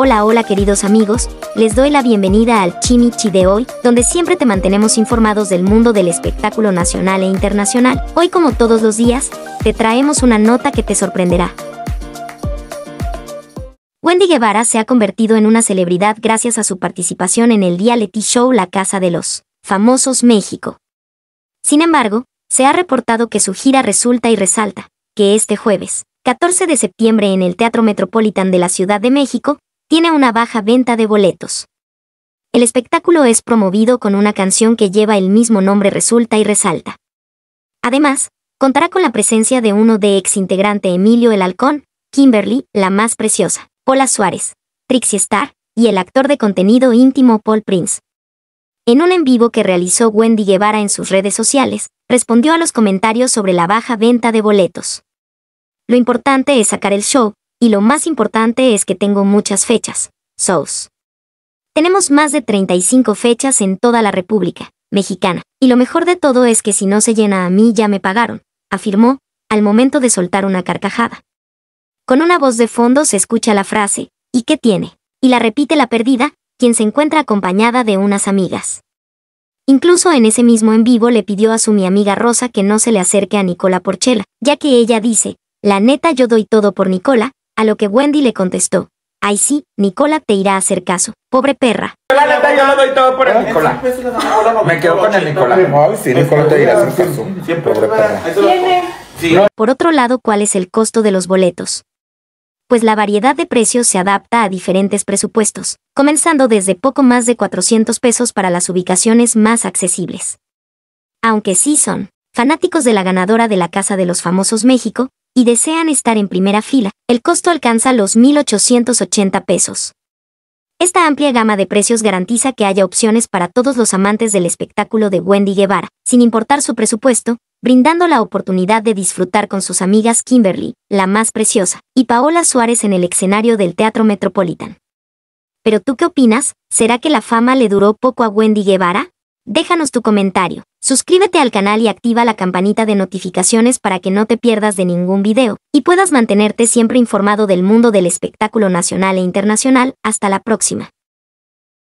Hola, hola queridos amigos, les doy la bienvenida al Chimichi de hoy, donde siempre te mantenemos informados del mundo del espectáculo nacional e internacional. Hoy como todos los días, te traemos una nota que te sorprenderá. Wendy Guevara se ha convertido en una celebridad gracias a su participación en el reality show La Casa de los Famosos México. Sin embargo, se ha reportado que su gira resulta y resalta, que este jueves, 14 de septiembre en el Teatro Metropolitan de la Ciudad de México, tiene una baja venta de boletos. El espectáculo es promovido con una canción que lleva el mismo nombre Resulta y Resalta. Además, contará con la presencia de uno de ex integrante Emilio El Halcón, Kimberly, la más preciosa, Paula Suárez, Trixie Star y el actor de contenido íntimo Paul Prince. En un en vivo que realizó Wendy Guevara en sus redes sociales, respondió a los comentarios sobre la baja venta de boletos. Lo importante es sacar el show, y lo más importante es que tengo muchas fechas. Sous. Tenemos más de 35 fechas en toda la República Mexicana. Y lo mejor de todo es que si no se llena a mí ya me pagaron, afirmó, al momento de soltar una carcajada. Con una voz de fondo se escucha la frase, ¿y qué tiene? Y la repite la perdida, quien se encuentra acompañada de unas amigas. Incluso en ese mismo en vivo le pidió a su mi amiga Rosa que no se le acerque a Nicola Porchela, ya que ella dice, la neta yo doy todo por Nicola, a lo que Wendy le contestó. Ay sí, Nicola te irá a hacer caso. Pobre perra. Me con el te irá Por otro lado, ¿cuál es el costo de los boletos? Pues la variedad de precios se adapta a diferentes presupuestos, comenzando desde poco más de 400 pesos para las ubicaciones más accesibles. Aunque sí son fanáticos de la ganadora de la Casa de los Famosos México, y desean estar en primera fila, el costo alcanza los 1.880 pesos. Esta amplia gama de precios garantiza que haya opciones para todos los amantes del espectáculo de Wendy Guevara, sin importar su presupuesto, brindando la oportunidad de disfrutar con sus amigas Kimberly, la más preciosa, y Paola Suárez en el escenario del Teatro Metropolitan. ¿Pero tú qué opinas? ¿Será que la fama le duró poco a Wendy Guevara? Déjanos tu comentario, suscríbete al canal y activa la campanita de notificaciones para que no te pierdas de ningún video y puedas mantenerte siempre informado del mundo del espectáculo nacional e internacional. Hasta la próxima.